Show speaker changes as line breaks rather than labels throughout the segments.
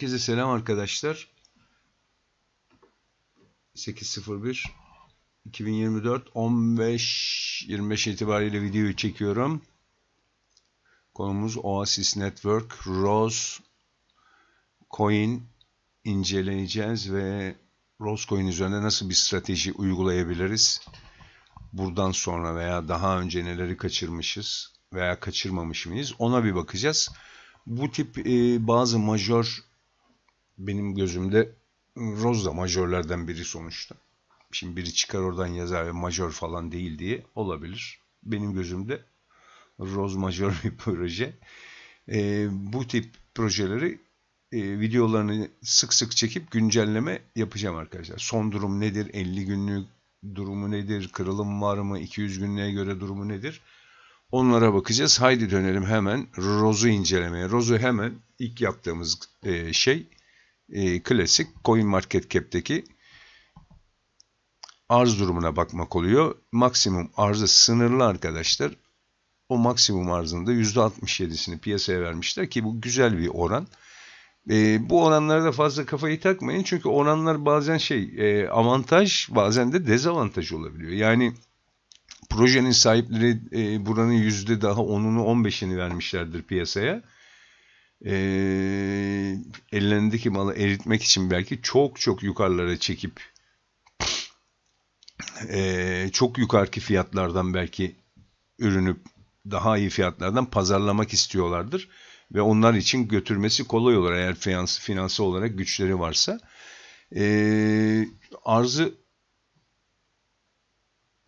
Herkese selam arkadaşlar. 8.01 2024 15.25 itibariyle videoyu çekiyorum. Konumuz Oasis Network Rose Coin inceleneceğiz ve Rose Coin üzerinde nasıl bir strateji uygulayabiliriz? Buradan sonra veya daha önce neleri kaçırmışız veya kaçırmamış mıyız? Ona bir bakacağız bu tip e, bazı majör benim gözümde Rozda majörlerden biri sonuçta. Şimdi biri çıkar oradan yazar ve majör falan değil diye olabilir. Benim gözümde Roz majör bir proje. E, bu tip projeleri e, videolarını sık sık çekip güncelleme yapacağım arkadaşlar. Son durum nedir? 50 günlük durumu nedir? Kırılım var mı? 200 günlüğe göre durumu nedir? Onlara bakacağız. Haydi dönelim hemen Roz'u incelemeye. Roz'u hemen ilk yaptığımız e, şey e, klasik CoinMarketCap'teki arz durumuna bakmak oluyor. Maksimum arzı sınırlı arkadaşlar. O maksimum arzının da %67'sini piyasaya vermişler ki bu güzel bir oran. E, bu oranlara da fazla kafayı takmayın. Çünkü oranlar bazen şey e, avantaj bazen de dezavantaj olabiliyor. Yani projenin sahipleri e, buranın yüzde daha 10'unu 15'ini vermişlerdir piyasaya e, ellerindeki malı eritmek için belki çok çok yukarılara çekip e, çok yukarıki fiyatlardan belki ürünü daha iyi fiyatlardan pazarlamak istiyorlardır ve onlar için götürmesi kolay olur eğer finans, finansı olarak güçleri varsa. Ee, e, arzı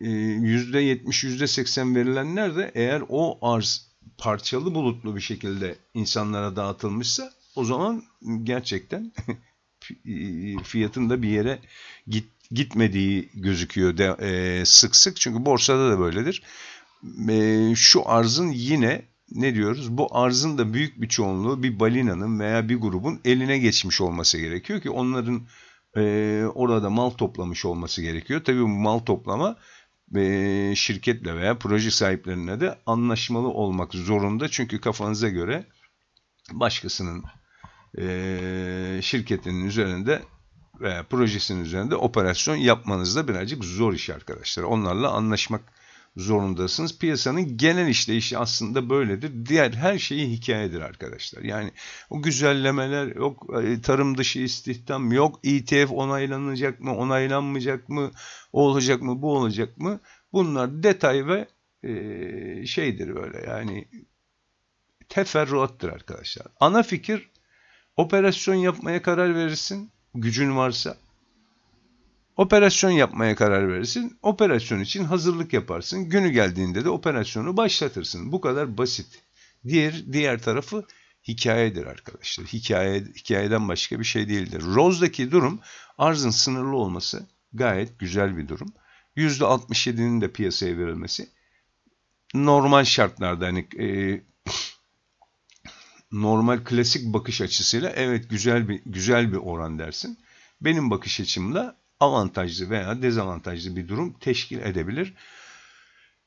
%70-%80 verilenler de eğer o arz parçalı bulutlu bir şekilde insanlara dağıtılmışsa o zaman gerçekten e, fiyatın da bir yere git, gitmediği gözüküyor de, e, sık sık. Çünkü borsada da böyledir. E, şu arzın yine ne diyoruz? Bu arzın da büyük bir çoğunluğu bir balinanın veya bir grubun eline geçmiş olması gerekiyor ki onların e, orada mal toplamış olması gerekiyor. Tabii mal toplama e, şirketle veya proje sahiplerine de anlaşmalı olmak zorunda. Çünkü kafanıza göre başkasının e, şirketinin üzerinde veya projesinin üzerinde operasyon yapmanız da birazcık zor iş arkadaşlar. Onlarla anlaşmak zorundasınız. Piyasanın genel işleyişi aslında böyledir. Diğer her şeyi hikayedir arkadaşlar. Yani o güzellemeler yok e, tarım dışı istihdam yok ETF onaylanacak mı onaylanmayacak mı olacak mı bu olacak mı bunlar detay ve e, şeydir böyle yani teferruattır arkadaşlar. Ana fikir operasyon yapmaya karar verirsin gücün varsa Operasyon yapmaya karar verirsin. Operasyon için hazırlık yaparsın. Günü geldiğinde de operasyonu başlatırsın. Bu kadar basit. Diğer diğer tarafı hikayedir arkadaşlar. Hikaye hikayeden başka bir şey değildir. Rose'daki durum arzın sınırlı olması gayet güzel bir durum. %67'nin de piyasaya verilmesi normal şartlarda hani e, normal klasik bakış açısıyla evet güzel bir güzel bir oran dersin. Benim bakış açımla avantajlı veya dezavantajlı bir durum teşkil edebilir.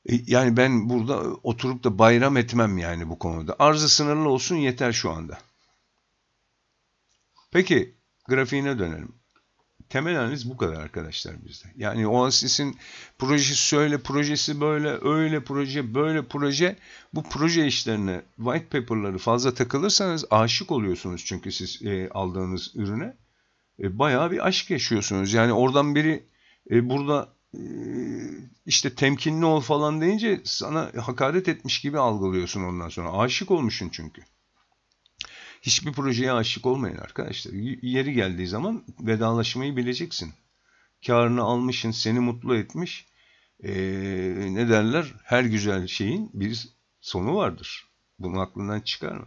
E, yani ben burada oturup da bayram etmem yani bu konuda. Arzı sınırlı olsun yeter şu anda. Peki grafiğine dönelim. Temel analiz bu kadar arkadaşlar bizde. Yani Oasis'in projesi şöyle, projesi böyle, öyle proje, böyle proje. Bu proje işlerine, white paper'ları fazla takılırsanız aşık oluyorsunuz çünkü siz e, aldığınız ürüne e, bayağı bir aşk yaşıyorsunuz. Yani oradan biri e, burada e, işte temkinli ol falan deyince sana hakaret etmiş gibi algılıyorsun ondan sonra. Aşık olmuşsun çünkü. Hiçbir projeye aşık olmayın arkadaşlar. yeri geldiği zaman vedalaşmayı bileceksin. Karını almışsın, seni mutlu etmiş. Ee, ne derler? Her güzel şeyin bir sonu vardır. Bunu aklından çıkarma.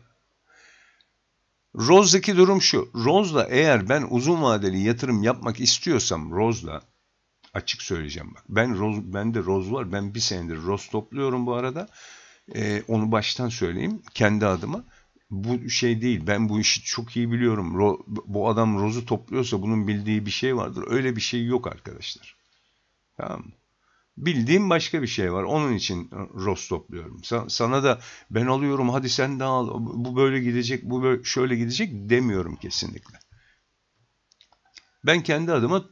Rose'daki durum şu. Rose'da eğer ben uzun vadeli yatırım yapmak istiyorsam Rose'da açık söyleyeceğim bak. Ben Rose, bende Rose var. Ben bir senedir Rose topluyorum bu arada. Ee, onu baştan söyleyeyim kendi adıma. Bu şey değil. Ben bu işi çok iyi biliyorum. Ro, bu adam Rose'u topluyorsa bunun bildiği bir şey vardır. Öyle bir şey yok arkadaşlar. Tamam mı? Bildiğim başka bir şey var. Onun için e, rost topluyorum. Sana da ben alıyorum hadi sen de al. Bu böyle gidecek, bu böyle şöyle gidecek demiyorum kesinlikle. Ben kendi adıma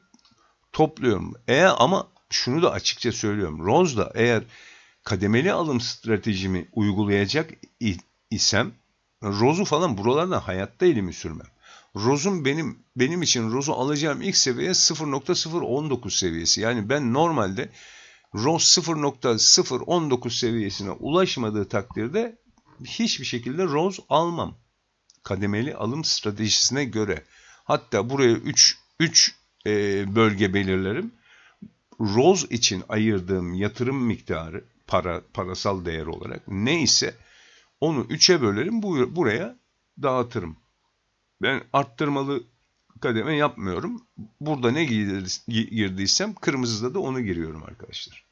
topluyorum. Eğer ama şunu da açıkça söylüyorum. Roz da eğer kademeli alım stratejimi uygulayacak isem Roz'u falan buralardan hayatta elimi sürmem. Roz'un benim benim için Roz'u alacağım ilk seviye 0.019 seviyesi. Yani ben normalde ROS 0.019 seviyesine ulaşmadığı takdirde hiçbir şekilde ROS almam. Kademeli alım stratejisine göre. Hatta buraya 3 3 e, bölge belirlerim. ROS için ayırdığım yatırım miktarı para parasal değer olarak ne ise onu 3'e bölerim bu, buraya dağıtırım. Ben arttırmalı kademe yapmıyorum. Burada ne girdiysem kırmızıda da onu giriyorum arkadaşlar.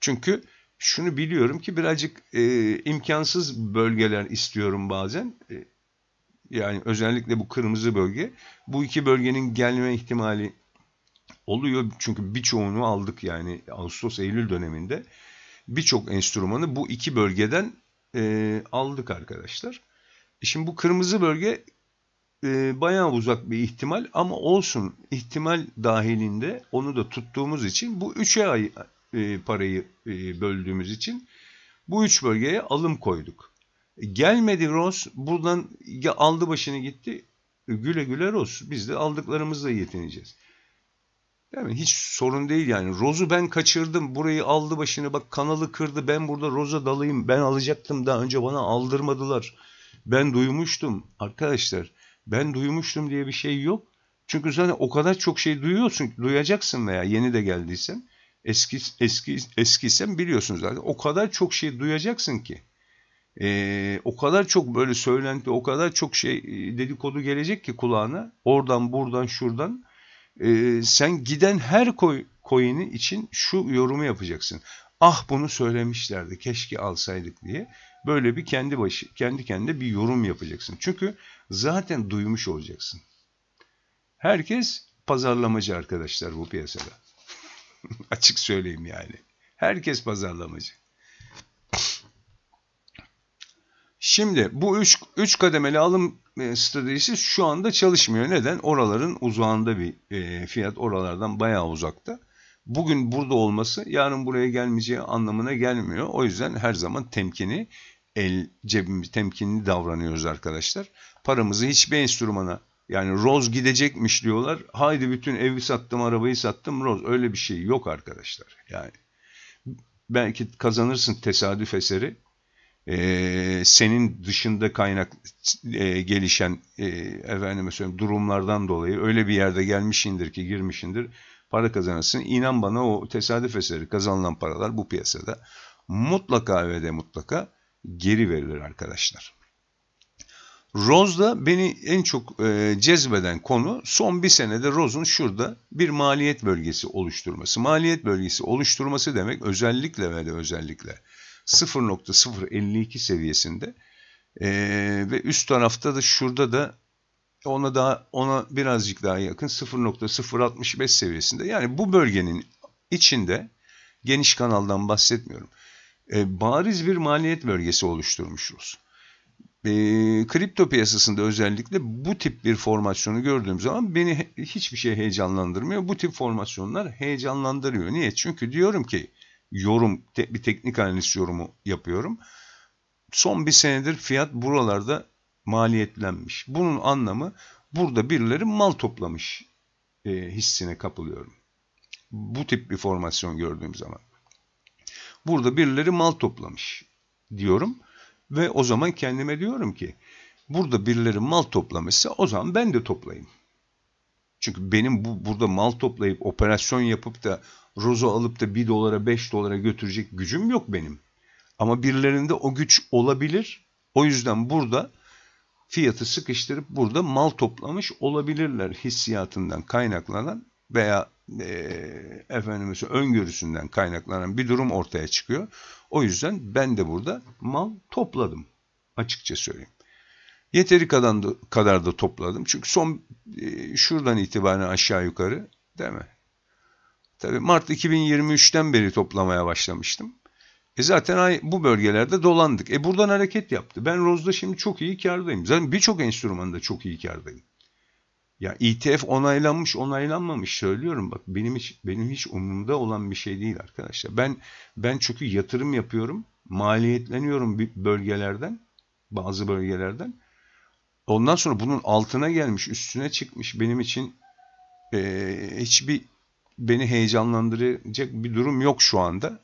Çünkü şunu biliyorum ki birazcık e, imkansız bölgeler istiyorum bazen. E, yani özellikle bu kırmızı bölge. Bu iki bölgenin gelme ihtimali oluyor. Çünkü birçoğunu aldık yani Ağustos-Eylül döneminde. Birçok enstrümanı bu iki bölgeden e, aldık arkadaşlar. E, şimdi bu kırmızı bölge e, bayağı uzak bir ihtimal ama olsun ihtimal dahilinde onu da tuttuğumuz için bu 3'e ay e, parayı e, böldüğümüz için bu 3 bölgeye alım koyduk. E, gelmedi Ross buradan aldı başını gitti e, güle güle Ross biz de aldıklarımızla yetineceğiz. yani Hiç sorun değil yani. Roz'u ben kaçırdım. Burayı aldı başını. Bak kanalı kırdı. Ben burada Roz'a dalayım. Ben alacaktım. Daha önce bana aldırmadılar. Ben duymuştum. Arkadaşlar ben duymuştum diye bir şey yok. Çünkü zaten o kadar çok şey duyuyorsun duyacaksın veya yeni de geldiysen eski eski eskiysen biliyorsun zaten. O kadar çok şey duyacaksın ki. Ee, o kadar çok böyle söylenti, o kadar çok şey e, dedikodu gelecek ki kulağına. Oradan, buradan, şuradan. Ee, sen giden her koy, coin'i için şu yorumu yapacaksın. Ah bunu söylemişlerdi, keşke alsaydık diye. Böyle bir kendi başı, kendi kendine bir yorum yapacaksın. Çünkü zaten duymuş olacaksın. Herkes pazarlamacı arkadaşlar bu piyasada. Açık söyleyeyim yani. Herkes pazarlamacı. Şimdi bu üç üç kademeli alım e, stratejisi şu anda çalışmıyor. Neden? Oraların uzağında bir e, fiyat oralardan bayağı uzakta bugün burada olması yarın buraya gelmeyeceği anlamına gelmiyor. O yüzden her zaman temkini el cebimiz temkinli davranıyoruz arkadaşlar. Paramızı hiçbir enstrümana yani roz gidecekmiş diyorlar. Haydi bütün evi sattım, arabayı sattım roz. Öyle bir şey yok arkadaşlar. Yani belki kazanırsın tesadüf eseri. Ee, senin dışında kaynak e, gelişen e, efendime söyleyeyim durumlardan dolayı öyle bir yerde gelmişindir ki girmişindir para kazanırsın. İnan bana o tesadüf eseri kazanılan paralar bu piyasada mutlaka ve de mutlaka geri verilir arkadaşlar. Rose'da beni en çok e, cezbeden konu son bir senede Rose'un şurada bir maliyet bölgesi oluşturması. Maliyet bölgesi oluşturması demek özellikle ve de özellikle 0.052 seviyesinde e, ve üst tarafta da şurada da ona daha ona birazcık daha yakın 0.065 seviyesinde. Yani bu bölgenin içinde geniş kanaldan bahsetmiyorum. E, bariz bir maliyet bölgesi oluşturmuş Rus. E, kripto piyasasında özellikle bu tip bir formasyonu gördüğüm zaman beni hiçbir şey heyecanlandırmıyor. Bu tip formasyonlar heyecanlandırıyor. Niye? Çünkü diyorum ki yorum, te, bir teknik analiz yorumu yapıyorum. Son bir senedir fiyat buralarda maliyetlenmiş. Bunun anlamı burada birileri mal toplamış e, hissine kapılıyorum. Bu tip bir formasyon gördüğüm zaman. Burada birileri mal toplamış diyorum ve o zaman kendime diyorum ki burada birileri mal toplamışsa o zaman ben de toplayayım. Çünkü benim bu burada mal toplayıp operasyon yapıp da rozo alıp da 1 dolara 5 dolara götürecek gücüm yok benim. Ama birilerinde o güç olabilir. O yüzden burada fiyatı sıkıştırıp burada mal toplamış olabilirler hissiyatından kaynaklanan veya e, efendime öngörüsünden kaynaklanan bir durum ortaya çıkıyor. O yüzden ben de burada mal topladım açıkça söyleyeyim. Yeteri kadar da, kadar da topladım. Çünkü son e, şuradan itibaren aşağı yukarı değil mi? Tabii Mart 2023'ten beri toplamaya başlamıştım. E zaten bu bölgelerde dolandık. E buradan hareket yaptı. Ben Roz'da şimdi çok iyi kardayım. Zaten birçok enstrümanda çok iyi kardayım. Ya ETF onaylanmış onaylanmamış söylüyorum bak benim hiç benim hiç umurumda olan bir şey değil arkadaşlar. Ben ben çünkü yatırım yapıyorum, maliyetleniyorum bölgelerden, bazı bölgelerden. Ondan sonra bunun altına gelmiş, üstüne çıkmış benim için e, hiçbir beni heyecanlandıracak bir durum yok şu anda.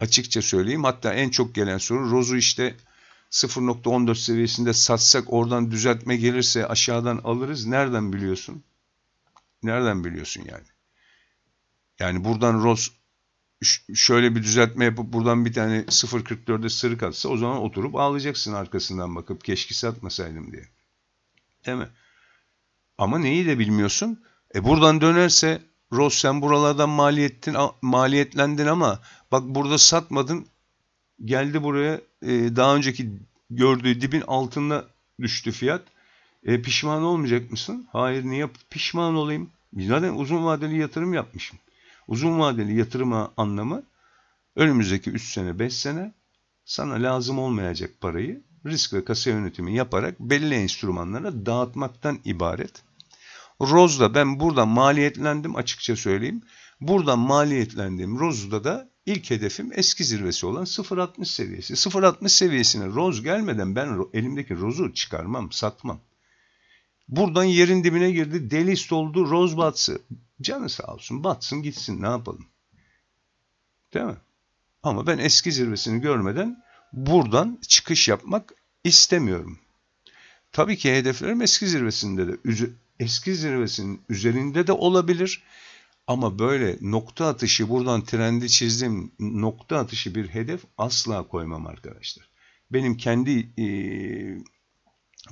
Açıkça söyleyeyim hatta en çok gelen soru Roz'u işte 0.14 seviyesinde satsak oradan düzeltme gelirse aşağıdan alırız. Nereden biliyorsun? Nereden biliyorsun yani? Yani buradan Roz şöyle bir düzeltme yapıp buradan bir tane 0.44'e sırık atsa o zaman oturup ağlayacaksın arkasından bakıp keşke satmasaydım diye. Değil mi? Ama neyi de bilmiyorsun? E buradan dönerse Ross sen buralardan maliyettin, maliyetlendin ama bak burada satmadın. Geldi buraya e, daha önceki gördüğü dibin altında düştü fiyat. E, pişman olmayacak mısın? Hayır niye pişman olayım? Zaten uzun vadeli yatırım yapmışım. Uzun vadeli yatırıma anlamı önümüzdeki 3 sene 5 sene sana lazım olmayacak parayı risk ve kasa yönetimi yaparak belli enstrümanlara dağıtmaktan ibaret. Roz'da ben burada maliyetlendim açıkça söyleyeyim. Burada maliyetlendiğim Roz'da da ilk hedefim eski zirvesi olan 0.60 seviyesi. 0.60 seviyesine Roz gelmeden ben elimdeki Roz'u çıkarmam, satmam. Buradan yerin dibine girdi, delist oldu, Roz batsı. Canı sağ olsun, batsın gitsin ne yapalım. Değil mi? Ama ben eski zirvesini görmeden buradan çıkış yapmak istemiyorum. Tabii ki hedeflerim eski zirvesinde de eski zirvesinin üzerinde de olabilir. Ama böyle nokta atışı buradan trendi çizdim nokta atışı bir hedef asla koymam arkadaşlar. Benim kendi e,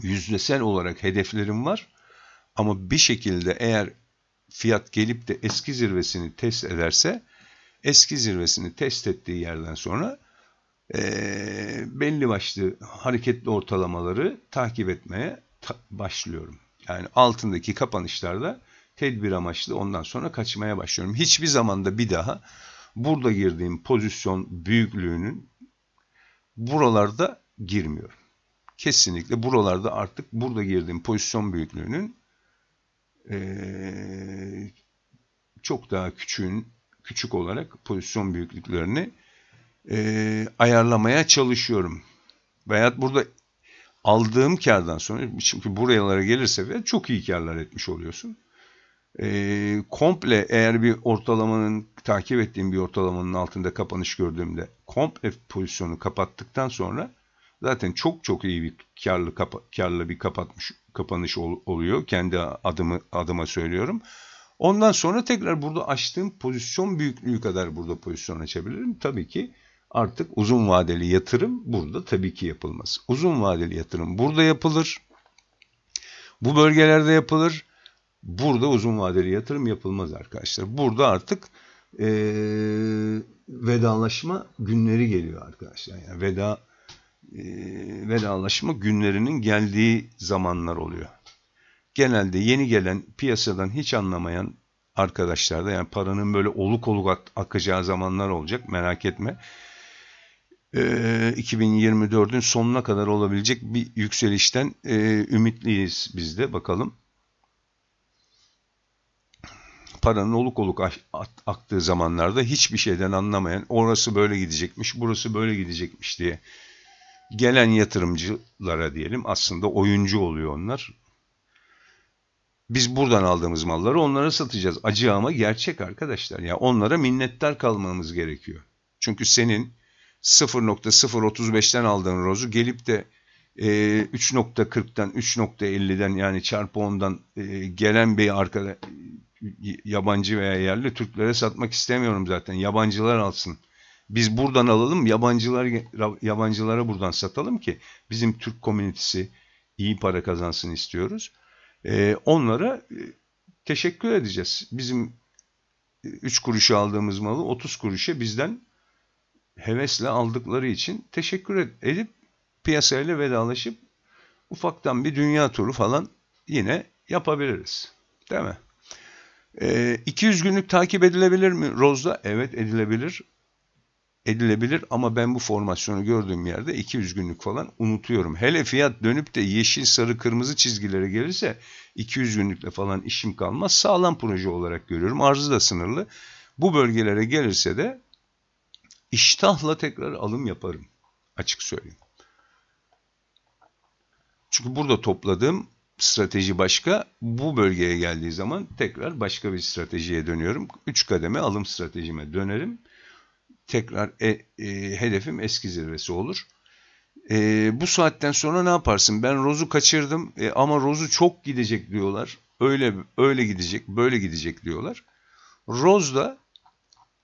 yüzdesel olarak hedeflerim var. Ama bir şekilde eğer fiyat gelip de eski zirvesini test ederse eski zirvesini test ettiği yerden sonra e, belli başlı hareketli ortalamaları takip etmeye ta başlıyorum. Yani altındaki kapanışlarda tedbir amaçlı ondan sonra kaçmaya başlıyorum. Hiçbir zamanda bir daha burada girdiğim pozisyon büyüklüğünün buralarda girmiyorum. Kesinlikle buralarda artık burada girdiğim pozisyon büyüklüğünün ee, çok daha küçüğün küçük olarak pozisyon büyüklüklerini e, ayarlamaya çalışıyorum. Veyahut burada aldığım kardan sonra çünkü buralara gelirse ve çok iyi karlar etmiş oluyorsun. E, komple eğer bir ortalamanın takip ettiğim bir ortalamanın altında kapanış gördüğümde komple pozisyonu kapattıktan sonra zaten çok çok iyi bir karlı kapa, karlı bir kapatmış kapanış ol, oluyor kendi adımı adıma söylüyorum. Ondan sonra tekrar burada açtığım pozisyon büyüklüğü kadar burada pozisyon açabilirim. Tabii ki artık uzun vadeli yatırım burada tabii ki yapılmaz. Uzun vadeli yatırım burada yapılır. Bu bölgelerde yapılır. Burada uzun vadeli yatırım yapılmaz arkadaşlar. Burada artık e, vedalaşma günleri geliyor arkadaşlar. Yani veda e, vedalaşma günlerinin geldiği zamanlar oluyor. Genelde yeni gelen piyasadan hiç anlamayan arkadaşlarda yani paranın böyle oluk oluk akacağı zamanlar olacak merak etme. 2024'ün ee, sonuna kadar olabilecek bir yükselişten e, ümitliyiz biz de bakalım. Paranın oluk oluk aktığı zamanlarda hiçbir şeyden anlamayan orası böyle gidecekmiş, burası böyle gidecekmiş diye gelen yatırımcılara diyelim aslında oyuncu oluyor onlar. Biz buradan aldığımız malları onlara satacağız. Acı ama gerçek arkadaşlar. Ya yani onlara minnettar kalmamız gerekiyor. Çünkü senin 0.035'ten aldığın rozu gelip de e, 3.40'tan 3.50'den yani çarpı 10'dan e, gelen bir arkada e, yabancı veya yerli Türklere satmak istemiyorum zaten. Yabancılar alsın. Biz buradan alalım, yabancılar yabancılara buradan satalım ki bizim Türk komünitesi iyi para kazansın istiyoruz. E, onlara e, teşekkür edeceğiz. Bizim 3 e, kuruşa aldığımız malı 30 kuruşa bizden hevesle aldıkları için teşekkür edip piyasayla vedalaşıp ufaktan bir dünya turu falan yine yapabiliriz. Değil mi? E, ee, 200 günlük takip edilebilir mi Rozda Evet edilebilir. Edilebilir ama ben bu formasyonu gördüğüm yerde 200 günlük falan unutuyorum. Hele fiyat dönüp de yeşil, sarı, kırmızı çizgilere gelirse 200 günlükle falan işim kalmaz. Sağlam proje olarak görüyorum. Arzı da sınırlı. Bu bölgelere gelirse de iştahla tekrar alım yaparım. Açık söyleyeyim. Çünkü burada topladığım strateji başka. Bu bölgeye geldiği zaman tekrar başka bir stratejiye dönüyorum. Üç kademe alım stratejime dönerim. Tekrar e, e, hedefim eski zirvesi olur. E, bu saatten sonra ne yaparsın? Ben Roz'u kaçırdım e, ama Roz'u çok gidecek diyorlar. Öyle öyle gidecek, böyle gidecek diyorlar. Roz da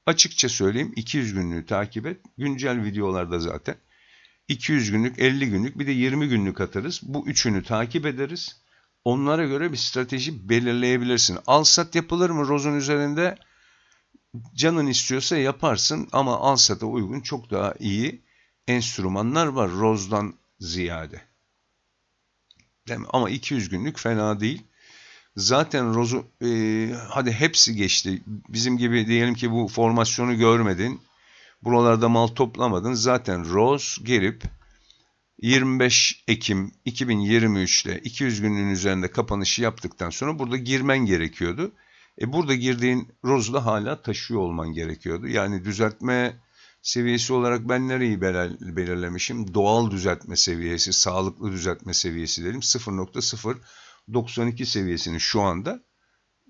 Açıkça söyleyeyim 200 günlüğü takip et. Güncel videolarda zaten 200 günlük, 50 günlük bir de 20 günlük atarız. Bu üçünü takip ederiz. Onlara göre bir strateji belirleyebilirsin. Al sat yapılır mı rozun üzerinde? Canın istiyorsa yaparsın ama al alsata uygun çok daha iyi enstrümanlar var rozdan ziyade. Ama 200 günlük fena değil zaten Rozu e, hadi hepsi geçti. Bizim gibi diyelim ki bu formasyonu görmedin. Buralarda mal toplamadın. Zaten Rose gelip 25 Ekim 2023'te 200 günün üzerinde kapanışı yaptıktan sonra burada girmen gerekiyordu. E burada girdiğin da hala taşıyor olman gerekiyordu. Yani düzeltme seviyesi olarak ben nereyi belirlemişim? Doğal düzeltme seviyesi, sağlıklı düzeltme seviyesi dedim. 0.0 92 seviyesini şu anda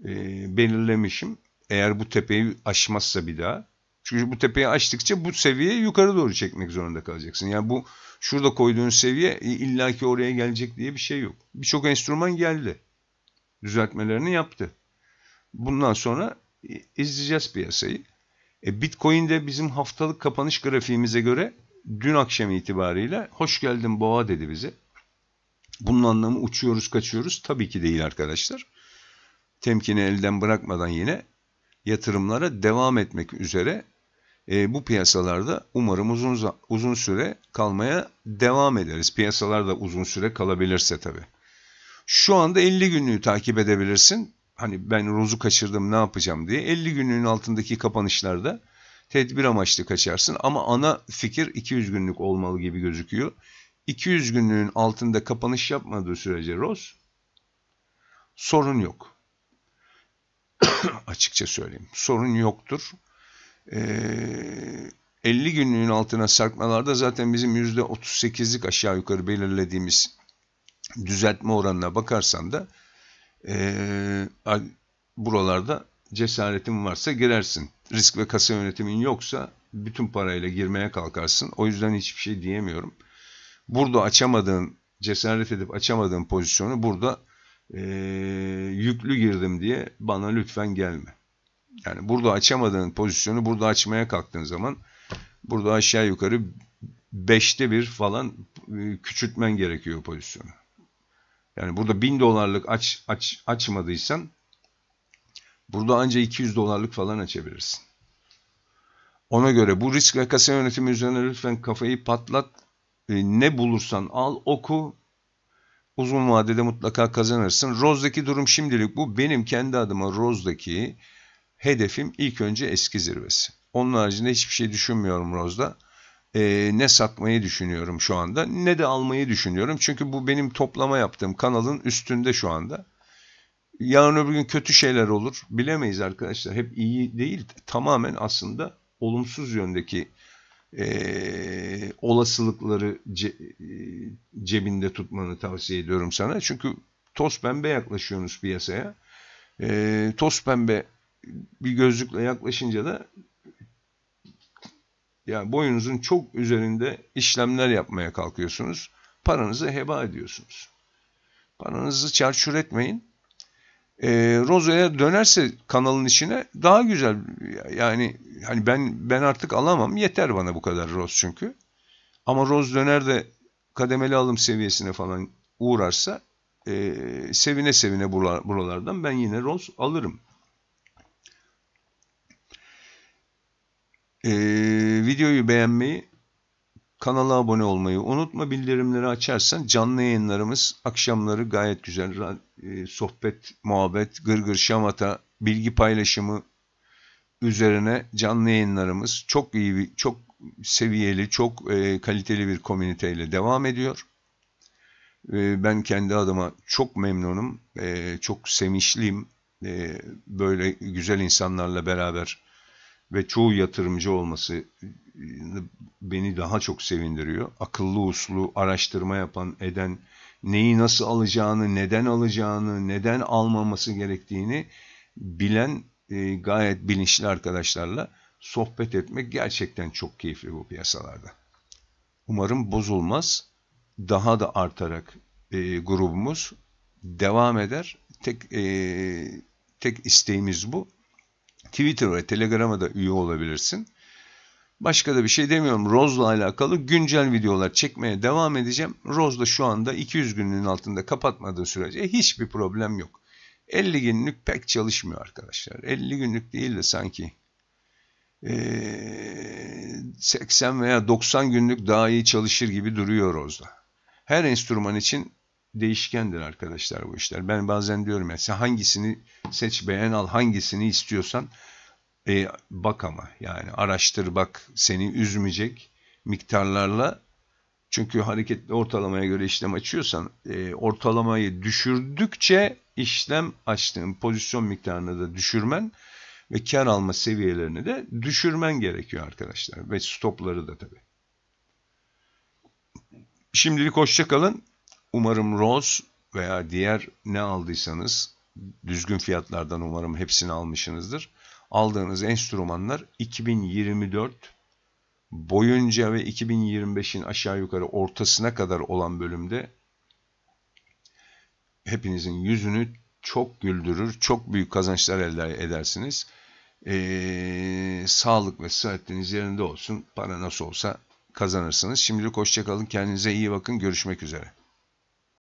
e, belirlemişim. Eğer bu tepeyi aşmazsa bir daha. Çünkü bu tepeyi açtıkça bu seviyeyi yukarı doğru çekmek zorunda kalacaksın. Yani bu şurada koyduğun seviye e, illaki oraya gelecek diye bir şey yok. Birçok enstrüman geldi. Düzeltmelerini yaptı. Bundan sonra e, izleyeceğiz piyasayı. E, Bitcoin de bizim haftalık kapanış grafiğimize göre dün akşam itibarıyla hoş geldin boğa dedi bize. Bunun anlamı uçuyoruz kaçıyoruz tabii ki değil arkadaşlar. Temkini elden bırakmadan yine yatırımlara devam etmek üzere e, bu piyasalarda umarım uzun uzun süre kalmaya devam ederiz. Piyasalar da uzun süre kalabilirse tabii. Şu anda 50 günlüğü takip edebilirsin. Hani ben rozu kaçırdım ne yapacağım diye 50 günlüğün altındaki kapanışlarda tedbir amaçlı kaçarsın ama ana fikir 200 günlük olmalı gibi gözüküyor. 200 günlüğün altında kapanış yapmadığı sürece ROS sorun yok. Açıkça söyleyeyim. Sorun yoktur. Ee, 50 günlüğün altına sarkmalarda zaten bizim %38'lik aşağı yukarı belirlediğimiz düzeltme oranına bakarsan da e, buralarda cesaretin varsa girersin. Risk ve kasa yönetimin yoksa bütün parayla girmeye kalkarsın. O yüzden hiçbir şey diyemiyorum. Burada açamadığın, cesaret edip açamadığın pozisyonu burada e, yüklü girdim diye bana lütfen gelme. Yani burada açamadığın pozisyonu burada açmaya kalktığın zaman burada aşağı yukarı 5'te bir falan e, küçültmen gerekiyor pozisyonu. Yani burada 1000 dolarlık aç, aç açmadıysan burada anca 200 dolarlık falan açabilirsin. Ona göre bu risk ve kasa yönetimi üzerine lütfen kafayı patlat e, ne bulursan al oku uzun vadede mutlaka kazanırsın. Roz'daki durum şimdilik bu. Benim kendi adıma Roz'daki hedefim ilk önce eski zirvesi. Onun haricinde hiçbir şey düşünmüyorum Roz'da. Ee, ne satmayı düşünüyorum şu anda ne de almayı düşünüyorum. Çünkü bu benim toplama yaptığım kanalın üstünde şu anda. Yarın öbür gün kötü şeyler olur. Bilemeyiz arkadaşlar. Hep iyi değil. Tamamen aslında olumsuz yöndeki e, olasılıkları ce, cebinde tutmanı tavsiye ediyorum sana. Çünkü toz pembe yaklaşıyorsunuz piyasaya. E, toz pembe bir gözlükle yaklaşınca da yani boyunuzun çok üzerinde işlemler yapmaya kalkıyorsunuz. Paranızı heba ediyorsunuz. Paranızı çarçur etmeyin. E, Rozo'ya dönerse kanalın içine daha güzel yani hani ben ben artık alamam. Yeter bana bu kadar roz çünkü. Ama roz döner de kademeli alım seviyesine falan uğrarsa e, sevine sevine buralardan ben yine roz alırım. E, videoyu beğenmeyi, kanala abone olmayı unutma. Bildirimleri açarsan canlı yayınlarımız akşamları gayet güzel. E, sohbet, muhabbet, gırgır, şamata, bilgi paylaşımı üzerine canlı yayınlarımız çok iyi, bir, çok seviyeli, çok e, kaliteli bir komüniteyle devam ediyor. E, ben kendi adıma çok memnunum, e, çok sevinçliyim. E, böyle güzel insanlarla beraber ve çoğu yatırımcı olması e, beni daha çok sevindiriyor. Akıllı uslu, araştırma yapan, eden, neyi nasıl alacağını, neden alacağını, neden almaması gerektiğini bilen e, gayet bilinçli arkadaşlarla sohbet etmek gerçekten çok keyifli bu piyasalarda. Umarım bozulmaz. Daha da artarak e, grubumuz devam eder. Tek e, tek isteğimiz bu. Twitter ve Telegram'a da üye olabilirsin. Başka da bir şey demiyorum. Roz'la alakalı güncel videolar çekmeye devam edeceğim. Rozla şu anda 200 günün altında kapatmadığı sürece hiçbir problem yok. 50 günlük pek çalışmıyor arkadaşlar. 50 günlük değil de sanki 80 e, veya 90 günlük daha iyi çalışır gibi duruyor Roz'da. Her enstrüman için değişkendir arkadaşlar bu işler. Ben bazen diyorum ya sen hangisini seç beğen al hangisini istiyorsan e, bak ama yani araştır bak seni üzmeyecek miktarlarla çünkü hareketli ortalamaya göre işlem açıyorsan e, ortalamayı düşürdükçe işlem açtığın pozisyon miktarını da düşürmen ve kar alma seviyelerini de düşürmen gerekiyor arkadaşlar. Ve stopları da tabii. Şimdilik hoşçakalın. Umarım Rose veya diğer ne aldıysanız düzgün fiyatlardan umarım hepsini almışsınızdır. Aldığınız enstrümanlar 2024 boyunca ve 2025'in aşağı yukarı ortasına kadar olan bölümde hepinizin yüzünü çok güldürür, çok büyük kazançlar elde edersiniz. Ee, sağlık ve sıhhatiniz yerinde olsun. Para nasıl olsa kazanırsınız. Şimdilik hoşçakalın. Kendinize iyi bakın. Görüşmek üzere.